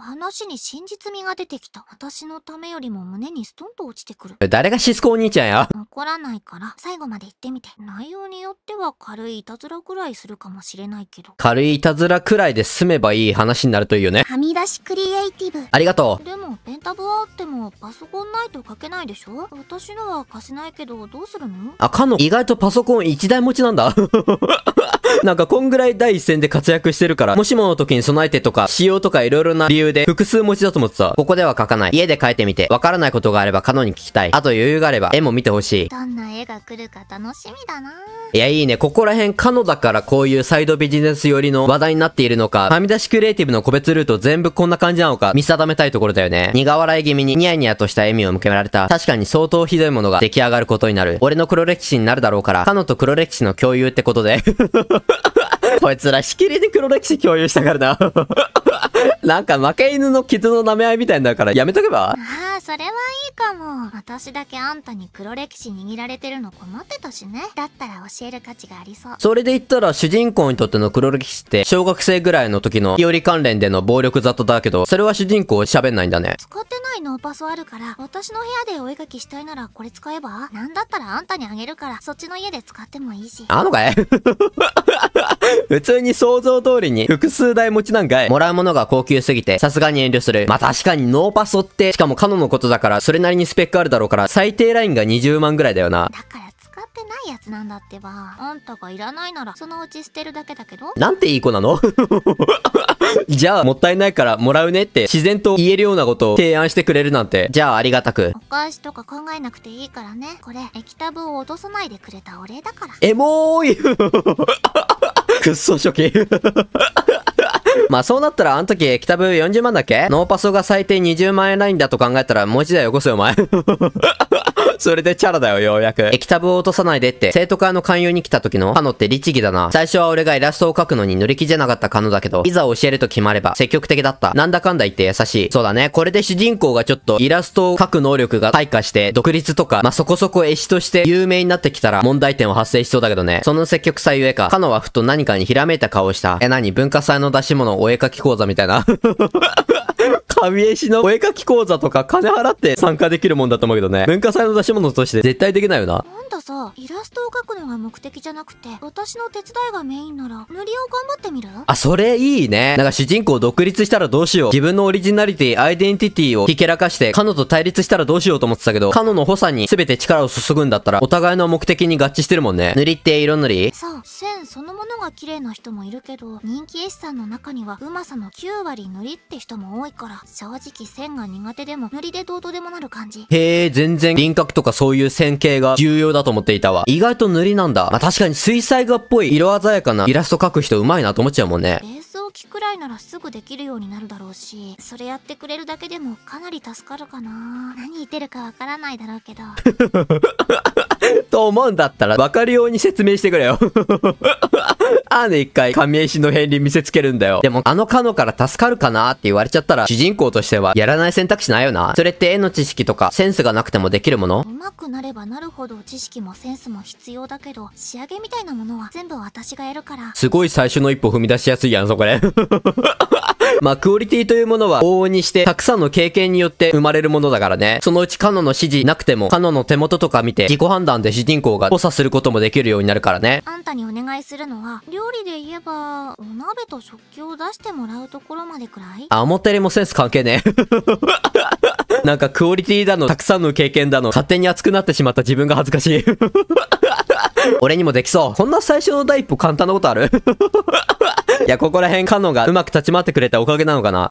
話に真実味が出てきた。私のためよりも胸にストンと落ちてくる。誰がシスコお兄ちゃんや怒らないから、最後まで言ってみて。内容によっては軽いいたずらくらいするかもしれないけど。軽いいたずらくらいで済めばいい話になるといいよね。はみ出しクリエイティブ。ありがとう。でも、ペンタブはあっても、パソコンないと書けないでしょ私のは貸せないけど、どうするのあ、かの、意外とパソコン1台持ちなんだ。なんかこんぐらい第一線で活躍してるから、もしもの時に備えてとか、仕様とか色々な理由で複数文字だと思ってた。ここでは書かない。家で書いてみて。わからないことがあればカノに聞きたい。あと余裕があれば絵も見てほしい。どんな絵が来るか楽しみだないや、いいね。ここら辺カノだからこういうサイドビジネス寄りの話題になっているのか、はみ出しクリエイティブの個別ルート全部こんな感じなのか見定めたいところだよね。苦笑い気味にニヤニヤとした笑みを向けられた。確かに相当ひどいものが出来上がることになる。俺の黒歴史になるだろうから、カノと黒歴史の共有ってことで。こいつらしきりに黒歴史共有したからな なんか負け犬の傷の舐め合いみたいになるからやめとけばああ、それはいいかも。私だけあんたに黒歴史握られてるの困ってたしね。だったら教える価値がありそう。それで言ったら主人公にとっての黒歴史って小学生ぐらいの時の日和関連での暴力雑踏だけど、それは主人公喋んないんだね。使ってないノーパスあるから、私の部屋でお絵描きしたいならこれ使えばなんだったらあんたにあげるから、そっちの家で使ってもいいし。あのかい 普通に想像通りに複数台持ちなんかい。もらうものが高級級すぎて、さすがに遠慮する。まあ、確かにノーパソって、しかもカノのことだから、それなりにスペックあるだろうから、最低ラインが20万ぐらいだよな。だから使ってないやつなんだってば。あんたがいらないなら、そのうち捨てるだけだけど。なんていい子なの じゃあ、もったいないからもらうねって自然と言えるようなことを提案してくれるなんて、じゃあありがたく。お返しとか考えなくていいからね。これ、液タブを落とさないでくれたお礼だから。エモーい くっそ初期 まあそうなったらあの時北部40万だっけノーパソが最低20万円ラインだと考えたらもう一台よこせよお前 それでチャラだよ、ようやく。液タブを落とさないでって、生徒会の勧誘に来た時の、カノって律儀だな。最初は俺がイラストを描くのに乗り気じゃなかったカノだけど、いざ教えると決まれば、積極的だった。なんだかんだ言って優しい。そうだね、これで主人公がちょっと、イラストを描く能力が退化して、独立とか、まあ、そこそこ絵師として有名になってきたら、問題点は発生しそうだけどね。その積極さゆえか、カノはふと何かにひらめいた顔をした。え、何文化祭の出し物お絵描き講座みたいな。神絵師のお絵描き講座とか金払って参加できるもんだと思うけどね。文化祭の出し物として絶対できないよな。さイラストを描くのが目的じゃなくて私の手伝いがメインなら塗りを頑張ってみるあそれいいねなんか主人公独立したらどうしよう自分のオリジナリティアイデンティティをひけらかしてカノと対立したらどうしようと思ってたけどカノの補佐に全て力を注ぐんだったらお互いの目的に合致してるもんね塗りって色塗りそう線そのものが綺麗な人もいるけど人気絵師さんの中にはうまさの9割塗りって人も多いから正直線が苦手でも塗りでどうとでもなる感じへえ全然輪郭とかそういう線形が重要だとと思っていたわ。意外と塗りなんだ。まあ、確かに水彩画っぽい色鮮やかなイラスト描く人うまいなと思っちゃうもんね。演奏機くらいならすぐできるようになるだろうし、それやってくれるだけでもかなり助かるかな。何言ってるかわからないだろうけど。と思うんだったら、わかるように説明してくれよ。あー一回、神絵師の片鱗見せつけるんだよ。でも、あのカノから助かるかなって言われちゃったら、主人公としては、やらない選択肢ないよな。それって絵の知識とか、センスがなくてもできるものうまくなればなるほど、知識もセンスも必要だけど、仕上げみたいなものは全部私がやるから。すごい最初の一歩踏み出しやすいやん、そこで。まあ、クオリティというものは往々にして、たくさんの経験によって生まれるものだからね。そのうちカノの指示なくても、カノの手元とか見て、自己判断で主人公が操作することもできるようになるからね。あんたにお願いするのは、料理で言えば、お鍋と食器を出してもらうところまでくらいあ、もてれもセンス関係ねえ。なんかクオリティだの、たくさんの経験だの、勝手に熱くなってしまった自分が恥ずかしい。俺にもできそう。こんな最初の第一歩簡単なことあるいや、ここら辺カノンがうまく立ち回ってくれたおかげなのかな。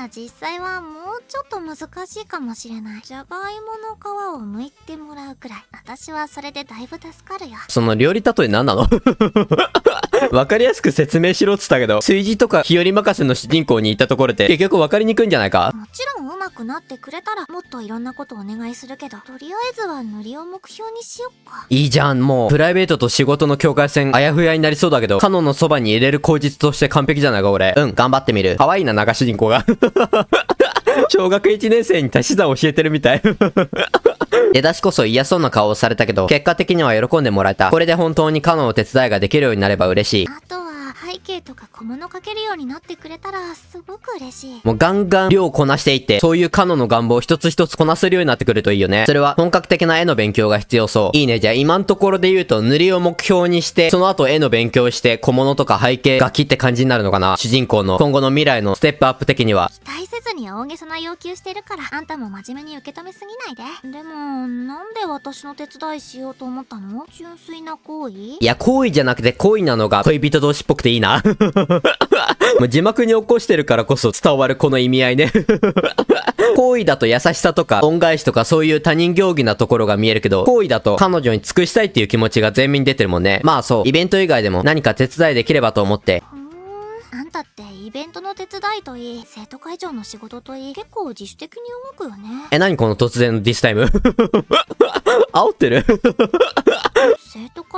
あ実際はもうちょっと難しいかもしれないじゃがいもの皮を剥いてもらうくらい私はそれでだいぶ助かるよその料理例え何なの わかりやすく説明しろっつったけど、炊事とか日和任せの主人公に言ったところで結局わかりにくいんじゃないかもちろん上手くなってくれたらもっといろんなことお願いするけど、とりあえずはノりを目標にしよっか。いいじゃん、もう、プライベートと仕事の境界線あやふやになりそうだけど、カノンのそばに入れる口実として完璧じゃないか俺。うん、頑張ってみる。可愛いな、流し人公が 小学1年生に足し算教えてるみたい 出だしこそ嫌そうな顔をされたけど、結果的には喜んでもらえた。これで本当にカノの手伝いができるようになれば嬉しい。背景とか小物かけるようになってくれたらすごく嬉しい。もうガンガン量をこなしていって、そういうカノの願望を一つ一つこなせるようになってくるといいよね。それは本格的な絵の勉強が必要そう。いいね。じゃあ今のところで言うと塗りを目標にして、その後絵の勉強して、小物とか背景、楽きって感じになるのかな。主人公の今後の未来のステップアップ的には。期待せずに大げさな要求してるから、あんたも真面目に受け止めすぎないで。でも、なんで私の手伝いしようと思ったの純粋な行為いや、行為じゃなくて行為なのが恋人同士っぽくていいいいな。もう字幕に起こしてるからこそ伝わるこの意味合いね。好意だと優しさとか恩返しとかそういう他人行儀なところが見えるけど、好意だと彼女に尽くしたいっていう気持ちが全面に出てるもんね。まあそう、イベント以外でも何か手伝いできればと思って。あんたってイベントの手伝いといい、生徒会長の仕事といい、結構自主的に動くよね。え、何この突然のディスタイム 煽ってる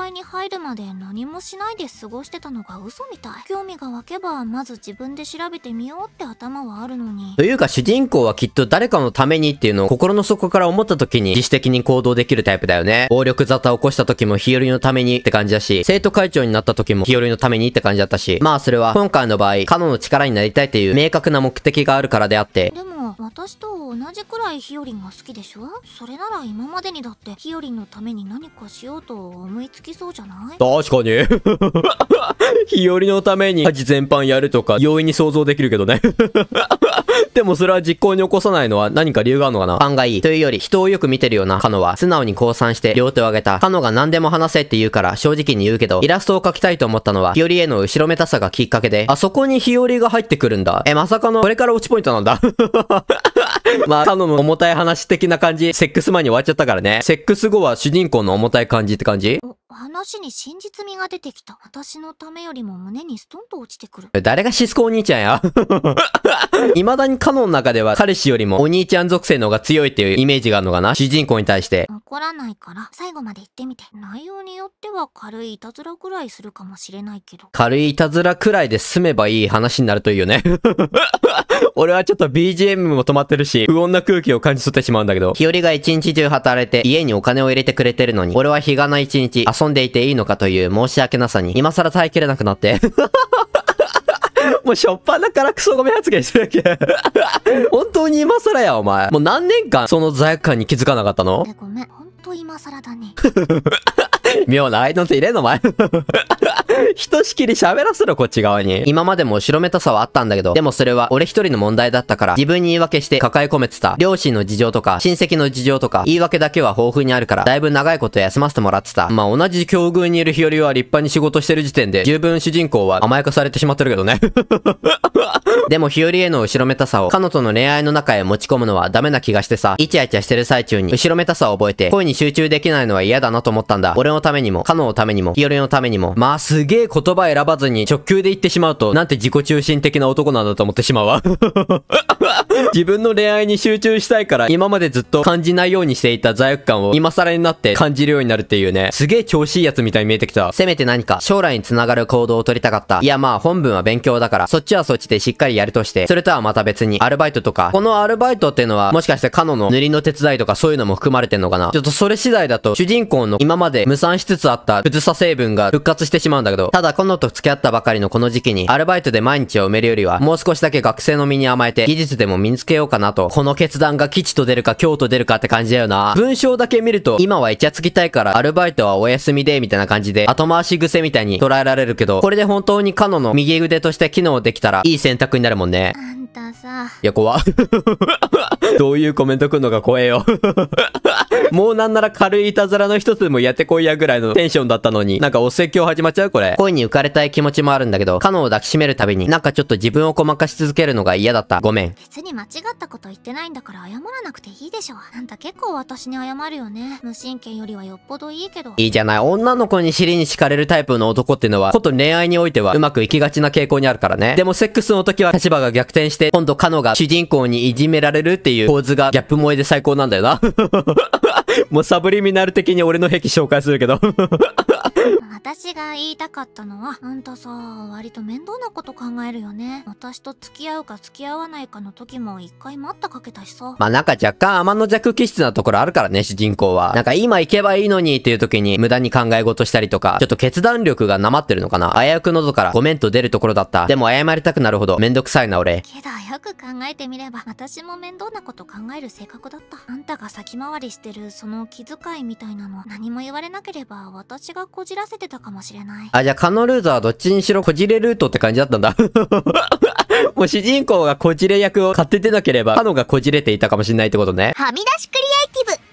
会に入るまで何もしないで過ごしてたのが嘘みたい興味が湧けばまず自分で調べてみようって頭はあるのにというか主人公はきっと誰かのためにっていうのを心の底から思った時に自主的に行動できるタイプだよね暴力沙汰を起こした時も日和のためにって感じだし生徒会長になった時も日和のためにって感じだったしまあそれは今回の場合カノの力になりたいっていう明確な目的があるからであってでも私と同じくらいひよりんが好きでしょそれなら今までにだってひよりんのために何かしようと思いつきそうじゃない確かにヨリ のために家事全般やるとか容易に想像できるけどね でもそれは実行に起こさないのは何か理由があるのかな案外、というより人をよく見てるようなカノは素直に降参して両手を挙げた。カノが何でも話せって言うから正直に言うけど、イラストを描きたいと思ったのはヨリへの後ろめたさがきっかけで、あそこに日和が入ってくるんだ。え、まさかのこれから落ちポイントなんだ まあ、頼む重たい話的な感じ、セックス前に終わっちゃったからね。セックス後は主人公の重たい感じって感じ話に真実味が出てきた。私のためよりも胸にストンと落ちてくる。誰がシスコお兄ちゃんや 未だにカノンの中では彼氏よりもお兄ちゃん属性の方が強いっていうイメージがあるのかな主人公に対して。怒らないから、最後まで言ってみて。内容によっては軽いいたずらくらいするかもしれないけど。軽いいたずらくらいで済めばいい話になるといいよね 俺はちょっと BGM も止まってるし、不穏な空気を感じ取ってしまうんだけど。日和が一日中働いて、家にお金を入れてくれてるのに、俺は日がな一日、遊んでいていいのかという申し訳なさに、今更耐えきれなくなって もうしょっぱなからクソゴミ発言してるけ 本当に今更や、お前。もう何年間その罪悪感に気づかなかったのごめん。本当今更だね。妙 な相の手入れんの前。ひとしきり喋らせろ、こっち側に。今までも後ろめたさはあったんだけど、でもそれは俺一人の問題だったから、自分に言い訳して抱え込めてた。両親の事情とか、親戚の事情とか、言い訳だけは豊富にあるから、だいぶ長いこと休ませてもらってた。まあ、同じ境遇にいる日和は立派に仕事してる時点で、十分主人公は甘やかされてしまってるけどね。でも日和への後ろめたさを、彼女の恋愛の中へ持ち込むのはダメな気がしてさ、イチャイチャしてる最中に、後ろめたさを覚えて、恋に集中できないのは嫌だなと思ったんだ。俺のためにも、カノのためにも、日和のためにも、まあすげえ言葉選ばずに直球で言ってしまうと、なんて自己中心的な男なんだと思ってしまうわ。自分の恋愛に集中したいから、今までずっと感じないようにしていた罪悪感を今更になって感じるようになるっていうね、すげえ調子いいやつみたいに見えてきた。せめて何か将来につながる行動を取りたかった。いやまあ本文は勉強だから、そっちはそっちでしっかりやるとして、それとはまた別にアルバイトとか、このアルバイトっていうのはもしかしてカノの塗りの手伝いとかそういうのも含まれてんのかな。ちょっとそれ次第だと主人公の今まで無産しつつあったふずさ成分が復活してしまうんだけど、ただこのと付き合ったばかりのこの時期に、アルバイトで毎日を埋めるよりは、もう少しだけ学生の身に甘えて、技術でも身につけようかなと、この決断が吉と出るか京と出るかって感じだよな。文章だけ見ると、今はイチャつきたいからアルバイトはお休みで、みたいな感じで、後回し癖みたいに捉えられるけど、これで本当にカノの右腕として機能できたら、いい選択になるもんね。たさいや怖 どういうコメント来んのか怖えよ もうなんなら軽いいたずらの一つでもやってこいやぐらいのテンションだったのに。なんかお説教始まっちゃうこれ。恋に浮かれたい気持ちもあるんだけど、カノを抱きしめるたびに、なんかちょっと自分をごまかし続けるのが嫌だった。ごめん。別に間違ったこと言ってないんだから謝らなくていいでしょ。なんだ結構私に謝るよね。無神経よりはよっぽどいいけど。いいじゃない。女の子に尻に敷かれるタイプの男ってのは、こと恋愛においてはうまくいきがちな傾向にあるからね。でもセックスの時は立場が逆転して、今度カノが主人公にいじめられるっていう構図がギャップ萌えで最高なんだよな もうサブリミナル的に俺の壁紹介するけど私が言いたかったのはあんたさ割と面倒なこと考えるよね私と付き合うか付き合わないかの時も一回待ったかけたしさまあなんか若干天の弱気質なところあるからね主人公はなんか今行けばいいのにっていう時に無駄に考え事したりとかちょっと決断力がなまってるのかな危うく喉からごめんと出るところだったでも謝りたくなるほどめんどくさいな俺けどよく考えてみれば私も面倒なこと考える性格だったあんたが先回りしてるその気遣いみたいなの何も言われなければ私がこじらせてたかもしれない。あ、じゃあ、カノルーザはどっちにしろこじれルートって感じだったんだ。もう主人公がこじれ役を買っててなければ、カノがこじれていたかもしれないってことね。はみ出しクリエイティブ。